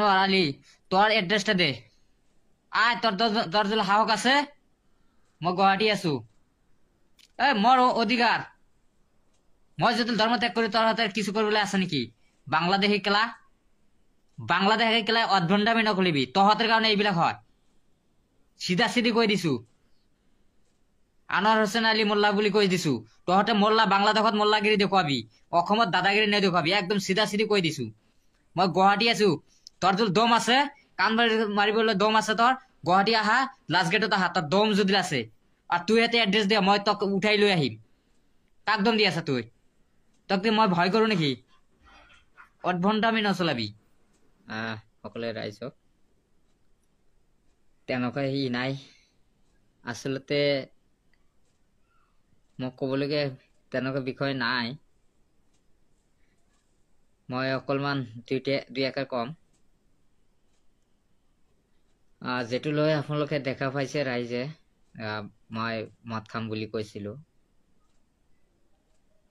আলী তোর অ্যাড্রেসটা দে আয় তোর তোর হাওক আছে মই গুৱাহাটী আছো এ মোৰ অধিকাৰ মই যদি ধৰ্ম ত্যাগ কৰি তোৰ হাতে কিছু কৰিবলৈ আছে নেকি বাংলাদেশী কেলা বাংলাদেশী কেলাই অধভণ্ডামি নকৰিবি তহঁতৰ কাৰণে এইবিলাক হয় চিধা চিধি কৈ দিছো আনোৱাৰ হোসেন আলী মোল্লা বুলি কৈ দিছো তহঁতে মোল্লা বাংলাদেশত মোল্লাগিৰি দেখুৱাবি অসমত দাদাগিৰি নেদেখুৱাবি একদম চিধা চিধি কৈ দিছো মই গুৱাহাটী আছো তোৰ যদি দম আছে কাণবাড়ি মাৰিবলে দম আছে তোৰ গুৱাহাটী আহা লাষ্ট গেটত আহা তোর দম যদি আছে আর তুই এটা এড্রেস দিয়া মই তোক উঠাই লৈ আহিম কাক দম দি আছা তুই তোক দি মই ভয় করো নেকি অধঘণ্টা আমি নচলাবি সকলে রাইজ হোক তেনেকুৱা সি নাই আচলতে মোক ক'বলগীয়া তেনেকুৱা বিষয় নাই মই অকণমান দুইটা দুই একাৰ কম যিটো লৈ আপোনালোকে দেখা পাইছে ৰাইজে মই মদ খাম বুলি কৈছিলোঁ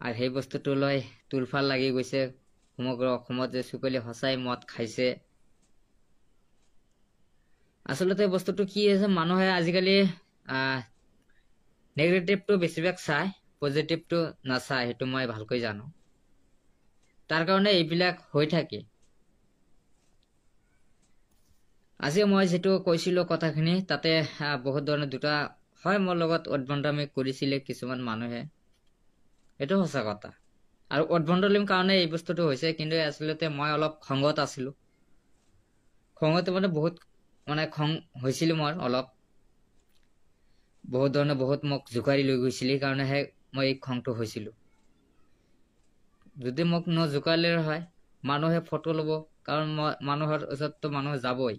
আৰু সেই বস্তুটো লৈ তোৰফাল লাগি গৈছে সমগ্ৰ অসমত যে চুকলি সঁচাই মদ খাইছে আচলতে বস্তুটো কি হৈছে মানুহে আজিকালি নেগেটিভটো বেছিভাগ চাই পজিটিভটো নাচায় সেইটো মই ভালকৈ জানো তাৰ কাৰণে এইবিলাক হৈ থাকে আজি মই যিটো কৈছিলোঁ কথাখিনি তাতে বহুত ধৰণে দুটা হয় মোৰ লগত অদ্ভণ্ডামি কৰিছিলে কিছুমান মানুহে এইটো সঁচা কথা আৰু অদ্ভণ্ডলিম কাৰণে এই বস্তুটো হৈছে কিন্তু আচলতে মই অলপ খঙত আছিলোঁ খঙতে মানে বহুত মানে খং হৈছিলোঁ মই অলপ বহুত ধৰণে বহুত মোক জোকাৰি লৈ গৈছিলে সেইকাৰণেহে মই এই খংটো হৈছিলোঁ যদি মোক নজোকালে হয় মানুহে ফটো ল'ব কাৰণ মই মানুহৰ ওচৰততো মানুহ যাবই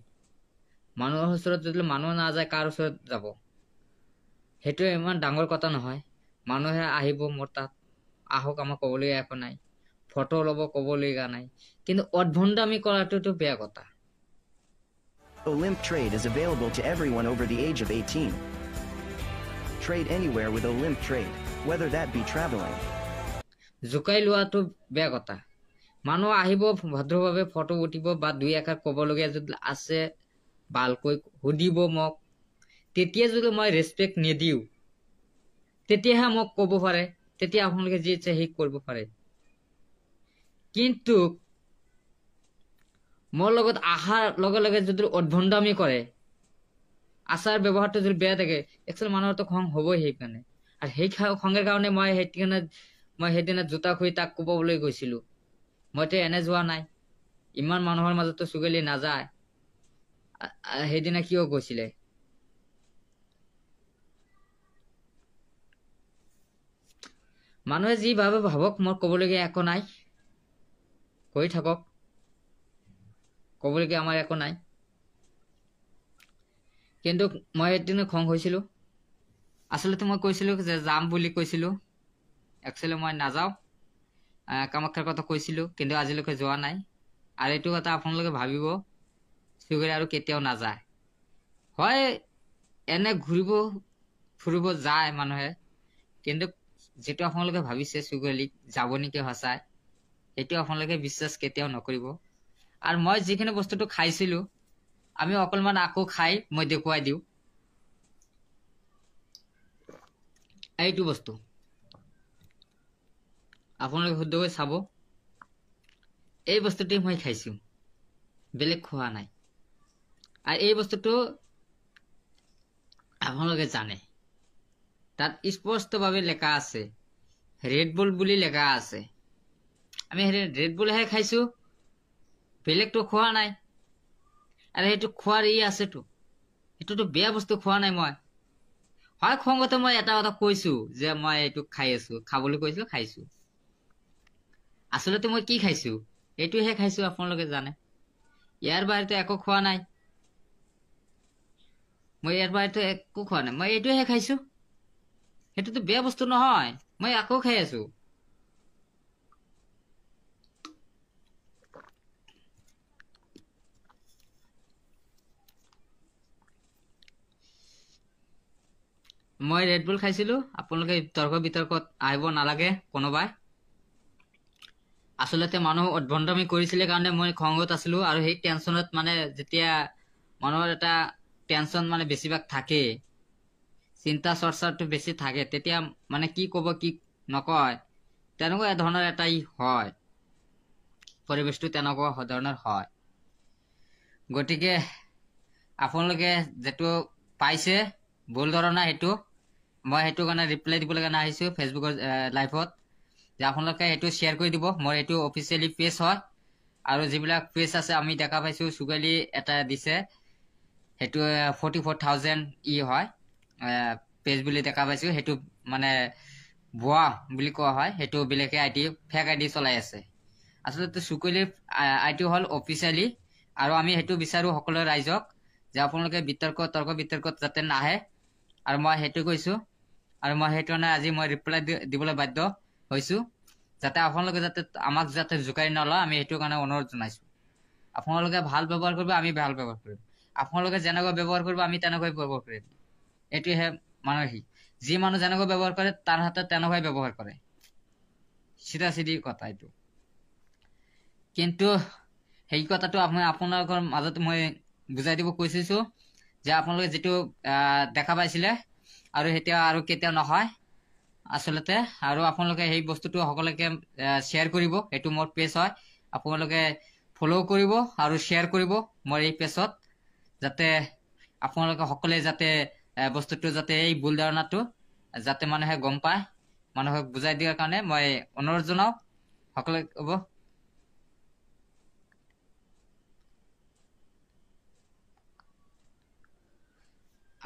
মানুহৰ ওচৰত যদি মানুহ নাযায় কাৰ ওচৰত যাব সেইটো ইমান ডাঙৰ কথা নহয় মানুহে আহিব মোৰ তাত আহক আমাক ক'বলগীয়া একো নাই ফটো ল'ব ক'বলগীয়া নাই কিন্তু অধভণ্ডা আমি কৰাটোতো বেয়া কথা Olymp Trade is available to everyone over the age of 18. Trade anywhere with Olymp Trade, whether that be traveling. জোকাই লোৱাটো বেয়া কথা মানুহ আহিব ভদ্ৰভাৱে ফটো উঠিব বা দুই এষাৰ ক'বলগীয়া যদি আছে ভালকৈ সুধিব মোক তেতিয়া যদি মই ৰেচপেক্ট নিদিওঁ তেতিয়াহে মোক ক'ব পাৰে তেতিয়া আপোনালোকে যি ইচ্ছা সেই কৰিব পাৰে কিন্তু মোৰ লগত আহাৰ লগে লগে যদি অধভণ্ডামি কৰে আচাৰ ব্যৱহাৰটো যদি বেয়া থাকে একচুৱেল মানুহৰটো খং হ'বই সেইকাৰণে আৰু সেই খঙৰ কাৰণে মই সেইকাৰণে মই সেইদিনা জোতা খুই তাক কোবাবলৈ গৈছিলোঁ মইতো এনে যোৱা নাই ইমান মানুহৰ মাজতো চুগলি নাযায় সেইদিনা কিয় গৈছিলে মানুহে যি ভাবে ভাবক মই ক'বলগীয়া একো নাই কৈ থাকক ক'বলগীয়া আমাৰ একো নাই কিন্তু মই এদিন খং হৈছিলোঁ আচলতে মই কৈছিলোঁ যে যাম বুলি কৈছিলোঁ একচুৱেলি মই নাযাওঁ কামাখ্যাৰ কথা কৈছিলোঁ কিন্তু আজিলৈকে যোৱা নাই আৰু এইটো কথা আপোনালোকে ভাবিব সেইবোৰ আৰু কেতিয়াও নাযায় হয় এনে ঘূৰিব ফুৰিব যায় মানুহে কিন্তু যিটো আপোনালোকে ভাবিছে চুগলীক যাব নেকি সঁচাই সেইটো আপোনালোকে বিশ্বাস কেতিয়াও নকৰিব আৰু মই যিখিনি বস্তুটো খাইছিলোঁ আমি অকণমান আকৌ খাই মই দেখুৱাই দিওঁ এইটো বস্তু আপোনালোকে শুদ্ধকৈ চাব এই বস্তুটোৱে মই খাইছোঁ বেলেগ খোৱা নাই আৰু এই বস্তুটো আপোনালোকে জানে তাত স্পষ্টভাৱে লেখা আছে ৰেড ৰেডবুল বুলি লেখা আছে আমি সেই ৰেড ৰেডবুলহে খাইছোঁ বেলেগটো খোৱা নাই আৰু সেইটো খোৱাৰ ই আছেতো সেইটোতো বেয়া বস্তু খোৱা নাই মই হয় খঙতে মই এটা কথা কৈছোঁ যে মই এইটো খাই আছোঁ খাবলৈ কৈছিলোঁ খাইছোঁ আচলতে মই কি খাইছোঁ এইটোহে খাইছোঁ আপোনালোকে জানে ইয়াৰ বাহিৰেতো একো খোৱা নাই মই ইয়াৰ এবাৰটো একো খোৱা নাই মই এইটোহে খাইছো সেইটোতো বেয়া বস্তু নহয় মই আকৌ খাই আছো মই ৰেডবুল খাইছিলো আপোনালোকে তৰ্ক বিতৰ্কত আহিব নালাগে কোনোবাই আচলতে মানুহ উদ্ভণ্ডমী কৰিছিলে কাৰণে মই খঙত আছিলো আৰু সেই টেনশ্যনত মানে যেতিয়া মানুহৰ এটা টেনশ্যন মানে বেছিভাগ থাকে চিন্তা চৰ্চাটো বেছি থাকে তেতিয়া মানে কি ক'ব কি নকয় তেনেকুৱা ধৰণৰ এটা ই হয় পৰিৱেশটো তেনেকুৱা ধৰণৰ হয় গতিকে আপোনালোকে যিটো পাইছে ভুল ধৰণা সেইটো মই সেইটো কাৰণে ৰিপ্লাই দিবলৈ কাৰণে আহিছোঁ ফেচবুকৰ লাইভত যে আপোনালোকে সেইটো শ্বেয়াৰ কৰি দিব মোৰ সেইটো অফিচিয়েলি পেজ হয় আৰু যিবিলাক পেজ আছে আমি দেখা পাইছোঁ চুগালী এটা দিছে সেইটো ফৰ্টি ফ'ৰ থাউজেণ্ড ই হয় পেজ বুলি দেখা পাইছোঁ সেইটো মানে ভুৱা বুলি কোৱা হয় সেইটো বেলেগে I T fake I D চলাই আছে আচলতে চুকুলি আই টি হ'ল অফিচিয়েলি আৰু আমি সেইটো বিচাৰোঁ সকলো ৰাইজক যে আপোনালোকে বিতৰ্ক তৰ্ক বিতৰ্কত যাতে নাহে আৰু মই সেইটো কৈছোঁ আৰু মই সেইটো কাৰণে আজি মই ৰিপ্লাই দিবলৈ বাধ্য হৈছোঁ যাতে আপোনালোকে যাতে আমাক যাতে জোকাৰি নলয় আমি সেইটো কাৰণে অনুৰোধ জনাইছোঁ আপোনালোকে ভাল ব্যৱহাৰ কৰিব আমি ভাল ব্যৱহাৰ কৰিম আপোনালোকে যেনেকৈ ব্যৱহাৰ কৰিব আমি তেনেকুৱাই ব্যৱহাৰ কৰিম এইটোহে মানে সি যি মানুহ যেনেকৈ ব্যৱহাৰ কৰে তাৰ হাতত তেনেকুৱাই ব্যৱহাৰ কৰে চিধা চিধি কথা এইটো কিন্তু সেই কথাটো মই আপোনালোকৰ মাজত মই বুজাই দিব কৈছোঁ যে আপোনালোকে যিটো দেখা পাইছিলে আৰু সেইটো আৰু কেতিয়াও নহয় আচলতে আৰু আপোনালোকে সেই বস্তুটো সকলোকে শ্বেয়াৰ কৰিব সেইটো মোৰ পেজ হয় আপোনালোকে ফ'ল' কৰিব আৰু শ্বেয়াৰ কৰিব মোৰ এই পেজত যাতে আপোনালোকে সকলোৱে যাতে বস্তুটো যাতে এই ভুল ধাৰণাটো যাতে মানুহে গম পায় মানুহক বুজাই দিয়াৰ কাৰণে মই অনুৰোধ জনাওঁ সকলে হ'ব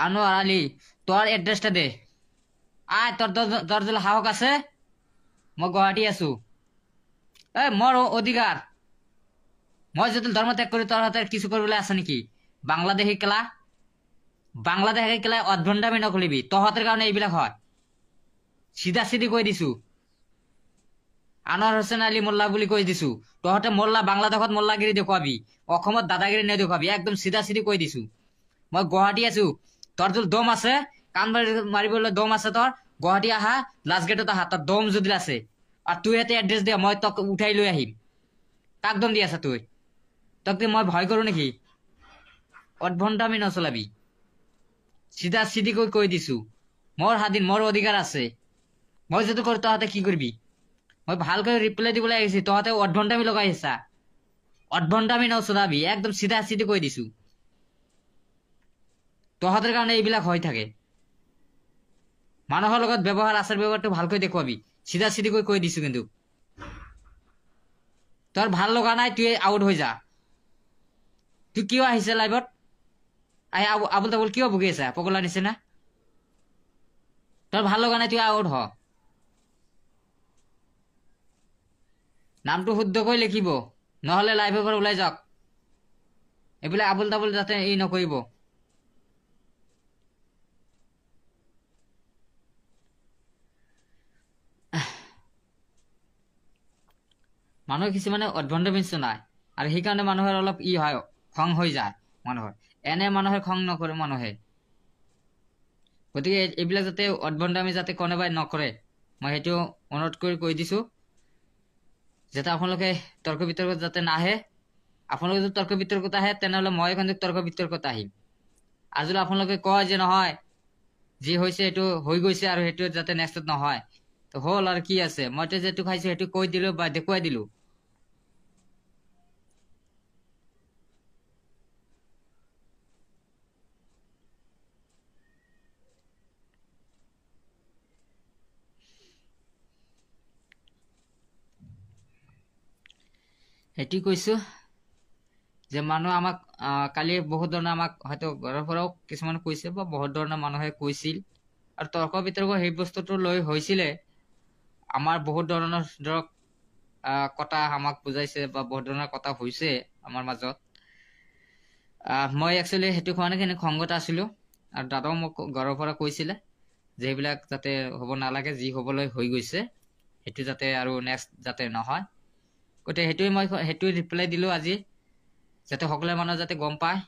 আনোয়ার আলী তোর এড্রেসটা দে আয় তোর দরজল সাহস আছে মই গুৱাহাটী আছো এ মোৰ অধিকাৰ মই যদি ধৰ্ম ত্যাগ কৰি তোৰ হাতে কিছু কৰিবলৈ আছে নেকি বাংলাদেশ শিকিলা বাংলাদেশ শিকিলা অধ্যণ্ডা মিনক খুলিবি তহঁতৰ কাৰণে এইবিলাক হয় চিধা চিধি কৈ দিছো আনোৱাৰ হুছেন আলী মোল্লা বুলি কৈ দিছো তহঁতে মোল্লা বাংলাদেশত মোল্লাগিৰি দেখুৱাবি অসমত দাদাগিৰি নেদেখুৱাবি একদম চিধা চিধি কৈ দিছো মই গুৱাহাটী আছো তৰ যদি দম আছে কাণ মাৰি মাৰিবলৈ দম আছে তোৰ গুৱাহাটী আহা লাষ্ট গেটত আহা তোৰ দম যদি আছে আৰু তুই এটা এড্ৰেছ দিয়া মই তোক উঠাই লৈ আহিম কাক দম দি আছা তই তোক মই ভয় কৰো নেকি অৰ্ধঘণ্টা আমি নচলাবি চিধা চিধিকৈ কৈ দিছো মোৰ স্বাধীন মোৰ অধিকাৰ আছে মই যিটো কৰো তহঁতে কি কৰিবি মই ভালকৈ ৰিপ্লাই দিবলৈ আহিছো তহঁতে অৰ্ধঘণ্টা আমি লগাই আহিছা অৰ্ধঘণ্টা আমি নচলাবি একদম চিধা চিধি কৈ দিছো তহঁতৰ কাৰণে এইবিলাক হৈ থাকে মানুহৰ লগত ব্যৱহাৰ আচাৰ ব্যৱহাৰটো ভালকৈ দেখুৱাবি চিধা চিধিকৈ কৈ দিছো কিন্তু তোৰ ভাল লগা নাই তুই আউট হৈ যা তুই কিয় আহিছে লাইভত আবুল তাবুল কিয় ভুগি আছে পগলা নিচিনা তোর ভাল লগা নাই তুই আউট হ নামটো শুদ্ধকৈ লিখিব নহলে লাইভৰ পৰা ওলাই যাওক এইবিলাক আবল তাবল যাতে ই নকৰিব মানুহ কিছুমানে অধ্বন্ধ মিশ্ৰ নাই আৰু সেইকাৰণে মানুহৰ অলপ ই হয় খং হৈ যায় মানুহৰ এনে মানুহে খং নকৰে মানুহে গতিকে এইবিলাক যাতে অদ্বণ্ড আমি যাতে কোনোবাই নকৰে মই সেইটো অনুৰোধ কৰি কৈ দিছো যাতে আপোনালোকে তৰ্ক বিতৰ্কত যাতে নাহে আপোনালোকে যদি তৰ্ক বিতৰ্কত আহে তেনেহ'লে মই এখন তৰ্ক বিতৰ্কত আহিম আজিলৈ আপোনালোকে কয় যে নহয় যি হৈছে সেইটো হৈ গৈছে আৰু সেইটো যাতে নেক্সটত নহয় হ'ল আৰু কি আছে মইতো যিটো খাইছো সেইটো কৈ দিলো বা দেখুৱাই দিলো সেইটি কৈছোঁ যে মানুহ আমাক কালি বহুত ধৰণৰ আমাক হয়তো ঘৰৰ পৰাও কিছুমান কৈছে বা বহুত ধৰণৰ মানুহে কৈছিল আৰু তৰ্ক বিতৰ্ক সেই বস্তুটো লৈ হৈছিলে আমাৰ বহুত ধৰণৰ ধৰক কথা আমাক বুজাইছে বা বহুত ধৰণৰ কথা হৈছে আমাৰ মাজত মই একচুৱেলি সেইটো কাৰণে কিন্তু খংগত আছিলোঁ আৰু দাদাও মোক ঘৰৰ পৰা কৈছিলে যে সেইবিলাক যাতে হ'ব নালাগে যি হ'বলৈ হৈ গৈছে সেইটো যাতে আৰু নেক্সট যাতে নহয় গতিকে সেইটোৱে মই সেইটোৱে ৰিপ্লাই দিলোঁ আজি যাতে সকলো মানুহ যাতে গম পায়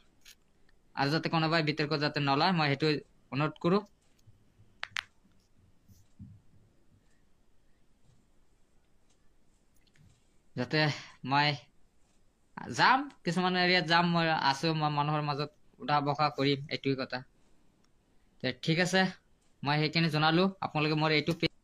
আৰু যাতে কোনোবাই বিতৰ্ক যাতে নলয় মই সেইটোৱে অনুৰোধ কৰোঁ যাতে মই যাম কিছুমান এৰিয়াত যাম মই আছো মই মানুহৰ মাজত উঠা বসা কৰিম এইটোৱে কথা ঠিক আছে মই সেইখিনি জনালো আপোনালোকে মোৰ এইটো